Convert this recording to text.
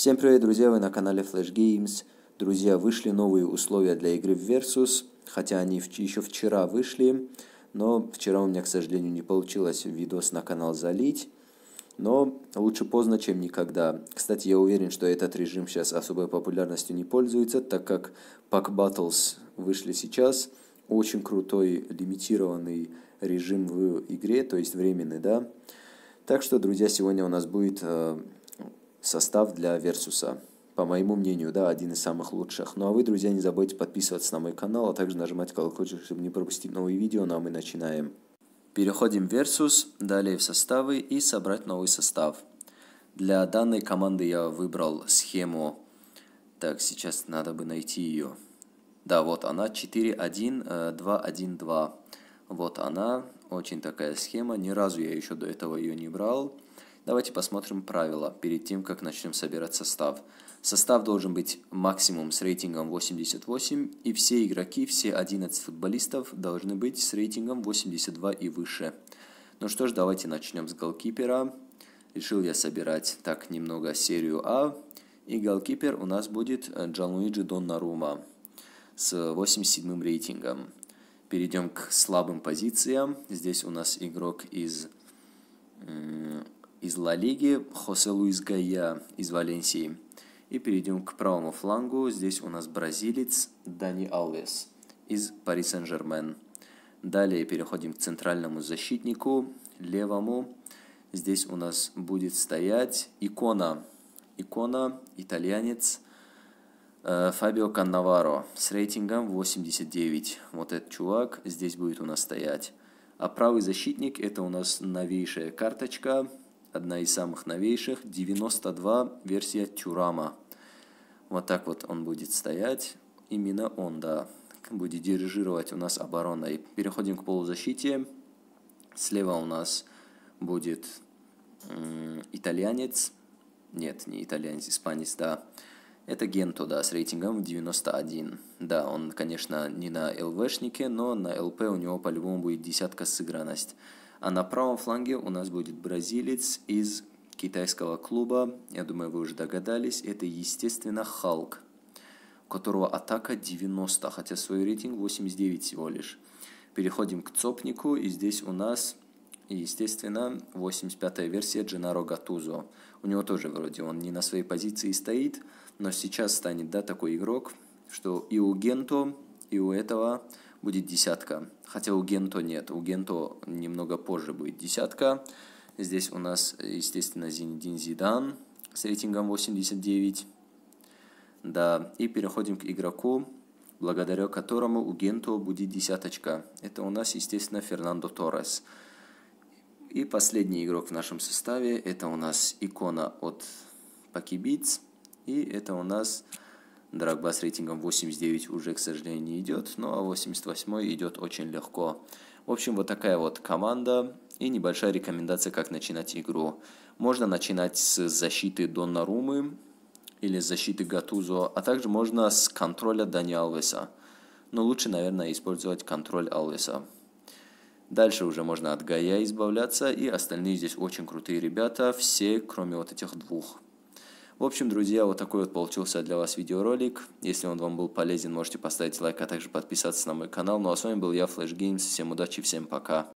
Всем привет, друзья! Вы на канале Flash Games. Друзья, вышли новые условия для игры в Versus, хотя они еще вчера вышли, но вчера у меня, к сожалению, не получилось видос на канал залить. Но лучше поздно, чем никогда. Кстати, я уверен, что этот режим сейчас особой популярностью не пользуется, так как Pack Battles вышли сейчас. Очень крутой лимитированный режим в игре, то есть временный, да. Так что, друзья, сегодня у нас будет э, состав для Версуса. По моему мнению, да, один из самых лучших. Ну а вы, друзья, не забывайте подписываться на мой канал, а также нажимать колокольчик, чтобы не пропустить новые видео. Ну а мы начинаем. Переходим в Versus, далее в составы и собрать новый состав. Для данной команды я выбрал схему. Так, сейчас надо бы найти ее. Да, вот она, 4-1-2-1-2. Э, вот она, очень такая схема. Ни разу я еще до этого ее не брал. Давайте посмотрим правила перед тем, как начнем собирать состав. Состав должен быть максимум с рейтингом 88, и все игроки, все 11 футболистов должны быть с рейтингом 82 и выше. Ну что ж, давайте начнем с голкипера. Решил я собирать так немного серию А, и голкипер у нас будет Джанлуиджи Доннарума с 87 рейтингом. Перейдем к слабым позициям. Здесь у нас игрок из из Ла Лиги Хосе Луис Гая из Валенсии. И перейдем к правому флангу. Здесь у нас бразилец Дани Алвес из Пари Сен-Жермен. Далее переходим к центральному защитнику, левому. Здесь у нас будет стоять икона. Икона, итальянец э, Фабио Каннаваро с рейтингом 89. Вот этот чувак здесь будет у нас стоять. А правый защитник это у нас новейшая карточка одна из самых новейших, 92 версия Тюрама. Вот так вот он будет стоять, именно он, да, будет дирижировать у нас обороной. Переходим к полузащите. Слева у нас будет итальянец, нет, не итальянец, испанец, да. Это Генто, да, с рейтингом в 91. Да, он, конечно, не на ЛВшнике, но на ЛП у него по-любому будет десятка сыгранность. А на правом фланге у нас будет бразилец из китайского клуба. Я думаю, вы уже догадались. Это, естественно, Халк, у которого атака 90, хотя свой рейтинг 89 всего лишь. Переходим к Цопнику, и здесь у нас, естественно, 85-я версия Дженаро Гатузо. У него тоже вроде он не на своей позиции стоит, но сейчас станет, да, такой игрок, что и у Генто, и у этого будет десятка. Хотя у Генто нет. У Генто немного позже будет десятка. Здесь у нас, естественно, Зинедин Зидан с рейтингом 89. Да, и переходим к игроку, благодаря которому у Генто будет десяточка. Это у нас, естественно, Фернандо Торрес. И последний игрок в нашем составе, это у нас икона от Пакибиц. И это у нас Драгба с рейтингом 89 уже, к сожалению, не идет, но 88 идет очень легко. В общем, вот такая вот команда и небольшая рекомендация, как начинать игру. Можно начинать с защиты Донна Румы или защиты Гатузо, а также можно с контроля Дани Алвеса. Но лучше, наверное, использовать контроль Алвеса. Дальше уже можно от Гая избавляться, и остальные здесь очень крутые ребята, все, кроме вот этих двух. В общем, друзья, вот такой вот получился для вас видеоролик. Если он вам был полезен, можете поставить лайк, а также подписаться на мой канал. Ну а с вами был я, Flash Games. Всем удачи, всем пока.